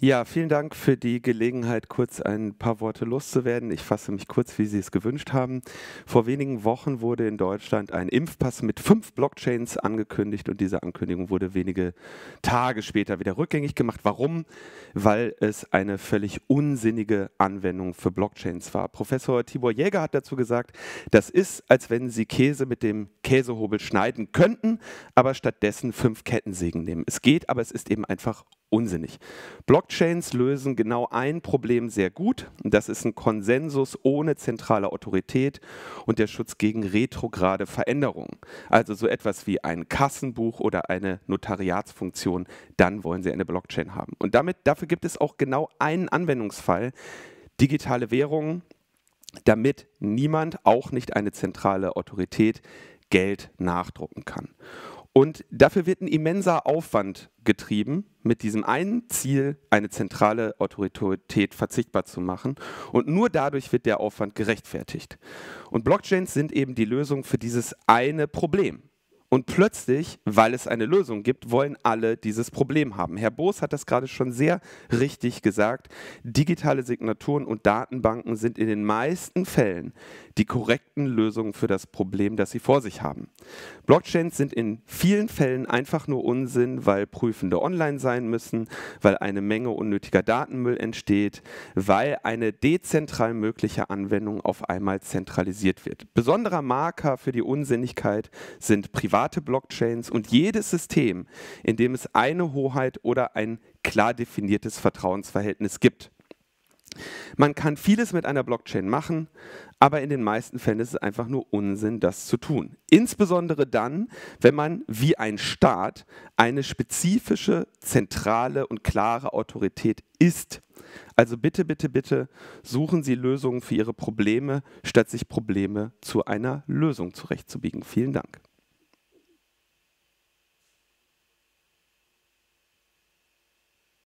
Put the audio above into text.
Ja, vielen Dank für die Gelegenheit, kurz ein paar Worte loszuwerden. Ich fasse mich kurz, wie Sie es gewünscht haben. Vor wenigen Wochen wurde in Deutschland ein Impfpass mit fünf Blockchains angekündigt und diese Ankündigung wurde wenige Tage später wieder rückgängig gemacht. Warum? Weil es eine völlig unsinnige Anwendung für Blockchains war. Professor Tibor Jäger hat dazu gesagt, das ist, als wenn Sie Käse mit dem Käsehobel schneiden könnten, aber stattdessen fünf Kettensägen nehmen. Es geht, aber es ist eben einfach unsinnig. Blockchains lösen genau ein Problem sehr gut. Das ist ein Konsensus ohne zentrale Autorität und der Schutz gegen retrograde Veränderungen. Also so etwas wie ein Kassenbuch oder eine Notariatsfunktion. Dann wollen Sie eine Blockchain haben. Und damit, dafür gibt es auch genau einen Anwendungsfall. Digitale Währungen, damit niemand, auch nicht eine zentrale Autorität, Geld nachdrucken kann. Und dafür wird ein immenser Aufwand getrieben, mit diesem einen Ziel, eine zentrale Autorität verzichtbar zu machen. Und nur dadurch wird der Aufwand gerechtfertigt. Und Blockchains sind eben die Lösung für dieses eine Problem. Und plötzlich, weil es eine Lösung gibt, wollen alle dieses Problem haben. Herr Boos hat das gerade schon sehr richtig gesagt. Digitale Signaturen und Datenbanken sind in den meisten Fällen die korrekten Lösungen für das Problem, das sie vor sich haben. Blockchains sind in vielen Fällen einfach nur Unsinn, weil Prüfende online sein müssen, weil eine Menge unnötiger Datenmüll entsteht, weil eine dezentral mögliche Anwendung auf einmal zentralisiert wird. Besonderer Marker für die Unsinnigkeit sind private private Blockchains und jedes System, in dem es eine Hoheit oder ein klar definiertes Vertrauensverhältnis gibt. Man kann vieles mit einer Blockchain machen, aber in den meisten Fällen ist es einfach nur Unsinn, das zu tun. Insbesondere dann, wenn man wie ein Staat eine spezifische, zentrale und klare Autorität ist. Also bitte, bitte, bitte suchen Sie Lösungen für Ihre Probleme, statt sich Probleme zu einer Lösung zurechtzubiegen. Vielen Dank.